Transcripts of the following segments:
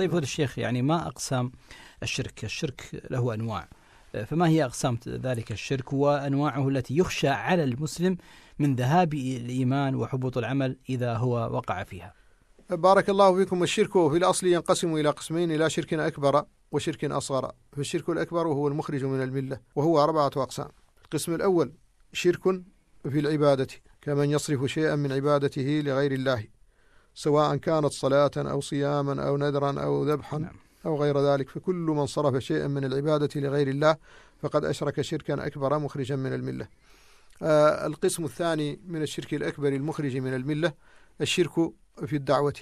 طيب هذا الشيخ يعني ما أقسام الشرك الشرك له أنواع آه، فما هي أقسام ذلك الشرك وأنواعه التي يخشى على المسلم من ذهاب الإيمان وحبوط العمل إذا هو وقع فيها بارك الله فيكم الشرك في الأصل ينقسم إلى قسمين إلى شرك أكبر وشرك أصغر فالشرك الأكبر هو المخرج من الملة وهو أربعة أقسام القسم الأول شرك في العبادة كمن يصرف شيئا من عبادته لغير الله سواء كانت صلاة أو صياما أو نذرا أو ذبحا نعم. أو غير ذلك فكل من صرف شيئا من العبادة لغير الله فقد أشرك شركا أكبر مخرجا من الملة آه، القسم الثاني من الشرك الأكبر المخرج من الملة الشرك في الدعوة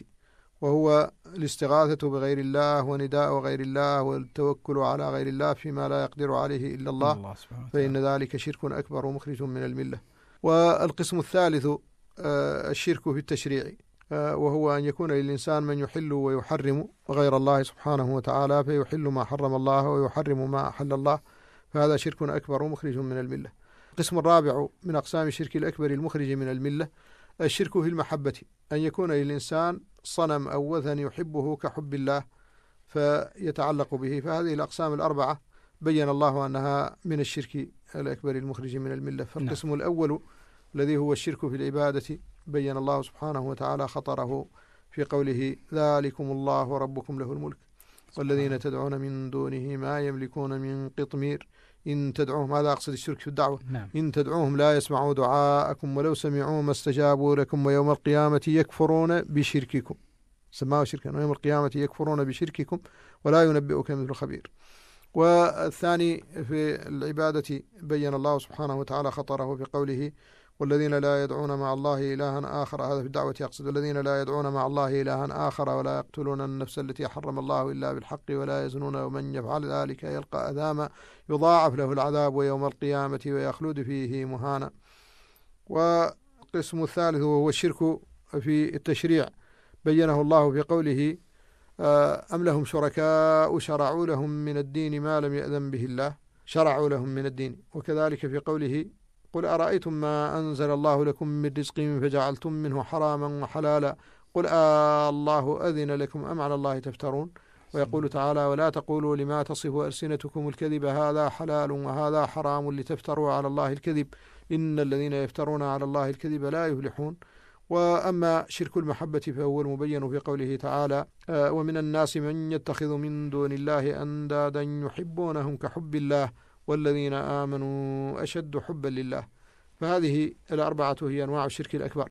وهو الاستغاثة بغير الله ونداء غير الله والتوكل على غير الله فيما لا يقدر عليه إلا الله, الله فإن ذلك شرك أكبر مخرج من الملة والقسم الثالث آه، الشرك في التشريع وهو أن يكون للإنسان من يحل ويحرم غير الله سبحانه وتعالى فيحل ما حرم الله ويحرم ما أحل الله فهذا شرك أكبر مخرج من الملة القسم الرابع من أقسام الشرك الأكبر المخرج من الملة الشرك في المحبة أن يكون للإنسان صنم أو وثن يحبه كحب الله فيتعلق به فهذه الأقسام الأربعة بين الله أنها من الشرك الأكبر المخرج من الملة نعم. فالقسم الأول الذي هو الشرك في العبادة بين الله سبحانه وتعالى خطره في قوله ذلكم الله ربكم له الملك والذين تدعون من دونه ما يملكون من قطمير إن تدعوهم هذا أقصد الشرك في الدعوة نعم. إن تدعوهم لا يسمعوا دعاءكم ولو سمعوا ما استجابوا لكم ويوم القيامة يكفرون بشرككم سماه شركا ويوم القيامة يكفرون بشرككم ولا ينبئك مثل خبير والثاني في العبادة بين الله سبحانه وتعالى خطره في قوله والذين لا يدعون مع الله إلها آخر هذا في الدعوة يقصد والذين لا يدعون مع الله إلها آخر ولا يقتلون النفس التي حرم الله إلا بالحق ولا يزنون ومن يفعل ذلك يلقى أثاما يضاعف له العذاب ويوم القيامة ويخلد فيه مهانا والقسم الثالث وهو الشرك في التشريع بينه الله في قوله آه، أم لهم شركاء شرعوا لهم من الدين ما لم يأذن به الله شرعوا لهم من الدين وكذلك في قوله قل أرأيتم ما أنزل الله لكم من رزق فجعلتم منه حراما وحلالا قل آه الله أذن لكم أم على الله تفترون ويقول تعالى ولا تقولوا لما تصف ألسنتكم الكذب هذا حلال وهذا حرام لتفتروا على الله الكذب إن الذين يفترون على الله الكذب لا يفلحون وأما شرك المحبة فهو المبين في قوله تعالى آه، ومن الناس من يتخذ من دون الله أندادا يحبونهم كحب الله والذين آمنوا أشد حبا لله فهذه الأربعة هي أنواع الشرك الأكبر